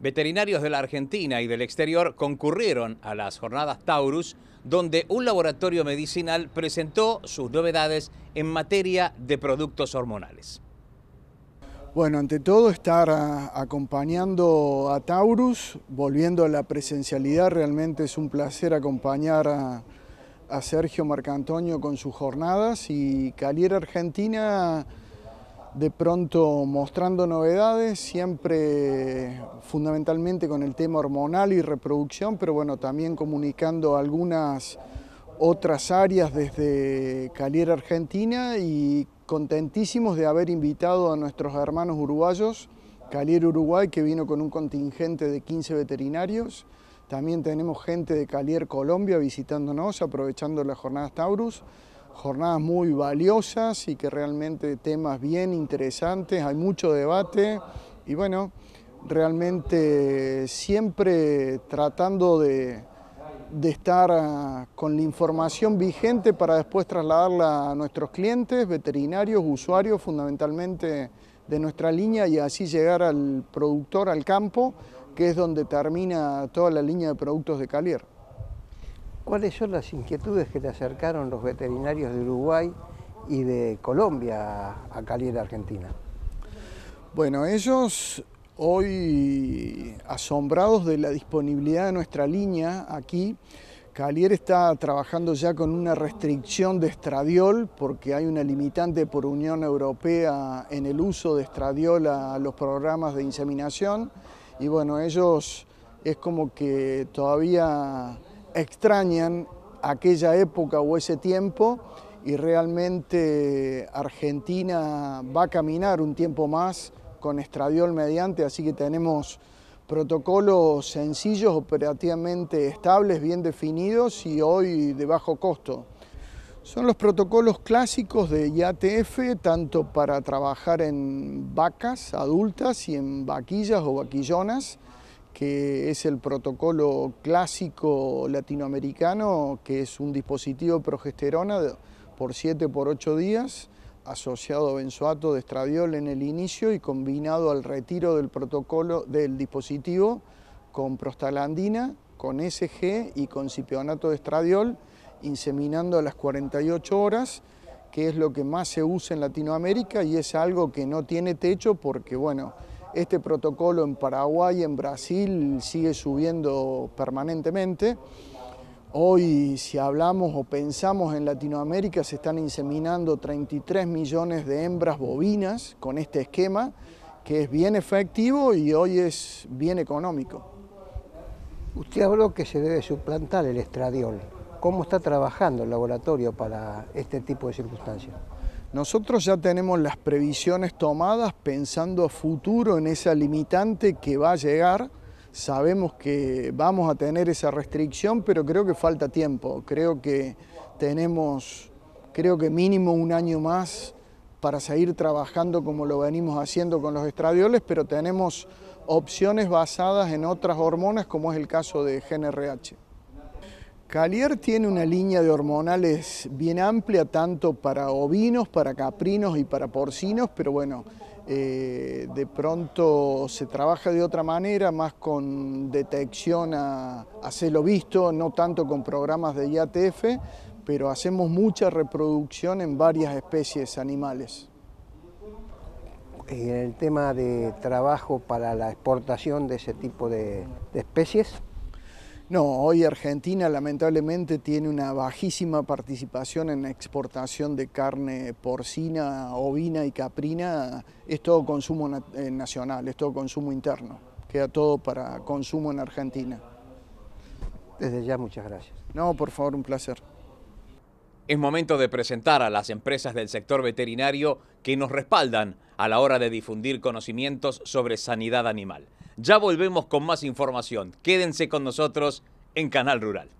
Veterinarios de la Argentina y del exterior concurrieron a las jornadas Taurus, donde un laboratorio medicinal presentó sus novedades en materia de productos hormonales. Bueno, ante todo estar acompañando a Taurus, volviendo a la presencialidad, realmente es un placer acompañar a, Sergio Marcantonio con sus jornadas y Calier Argentina de pronto mostrando novedades, siempre fundamentalmente con el tema hormonal y reproducción, pero bueno, también comunicando algunas otras áreas desde Calier Argentina y contentísimos de haber invitado a nuestros hermanos uruguayos, Calier Uruguay, que vino con un contingente de 15 veterinarios. También tenemos gente de Calier Colombia visitándonos, aprovechando las jornadas Taurus jornadas muy valiosas y que realmente temas bien interesantes, hay mucho debate y bueno, realmente siempre tratando de, estar ah, con la información vigente para después trasladarla a nuestros clientes, veterinarios, usuarios fundamentalmente de nuestra línea y así llegar al productor, al campo, que es donde termina toda la línea de productos de Calier cuáles son las inquietudes que le acercaron los veterinarios de Uruguay y de Colombia a Calier Argentina. Bueno, ellos hoy asombrados de la disponibilidad de nuestra línea aquí, Calier está trabajando ya con una restricción de estradiol porque hay una limitante por Unión Europea en el uso de estradiol a los programas de inseminación y bueno, ellos es como que todavía extrañan aquella época o ese tiempo y realmente Argentina va a caminar un tiempo más con estradiol mediante, así que tenemos protocolos sencillos, operativamente estables, bien definidos y hoy de bajo costo. Son los protocolos clásicos de IATF, tanto para trabajar en vacas adultas y en vaquillas o vaquillonas, que es el protocolo clásico latinoamericano, que es un dispositivo progesterona por 7 por 8 días, asociado a benzoato de estradiol en el inicio y combinado al retiro del protocolo del dispositivo con prostalandina, con SG y con cipionato de estradiol, inseminando a las 48 horas, que es lo que más se usa en Latinoamérica y es algo que no tiene techo porque, bueno, este protocolo en Paraguay, en Brasil, sigue subiendo permanentemente. Hoy, si hablamos o pensamos en Latinoamérica, se están inseminando 33 millones de hembras bovinas con este esquema, que es bien efectivo y hoy es bien económico. Usted habló que se debe suplantar el estradiol. ¿Cómo está trabajando el laboratorio para este tipo de circunstancias? Nosotros ya tenemos las previsiones tomadas pensando a futuro en esa limitante que va a llegar. Sabemos que vamos a tener esa restricción, pero creo que falta tiempo. Creo que tenemos, creo que mínimo un año más para seguir trabajando como lo venimos haciendo con los estradioles, pero tenemos opciones basadas en otras hormonas, como es el caso de GNRH. Calier tiene una línea de hormonales bien amplia, tanto para ovinos, para caprinos y para porcinos, pero bueno, eh, de pronto se trabaja de otra manera, más con detección a, a visto, no tanto con programas de IATF, pero hacemos mucha reproducción en varias especies animales. En el tema de trabajo para la exportación de ese tipo de especies, no, hoy Argentina lamentablemente tiene una bajísima participación en la exportación de carne porcina, ovina y caprina. Es todo consumo eh, nacional, es todo consumo interno. Queda todo para consumo en Argentina. Desde ya, muchas gracias. No, por favor, un placer. Es momento de presentar a las empresas del sector veterinario que nos respaldan a la hora de difundir conocimientos sobre sanidad animal. Ya volvemos con más información. Quédense con nosotros en Canal Rural.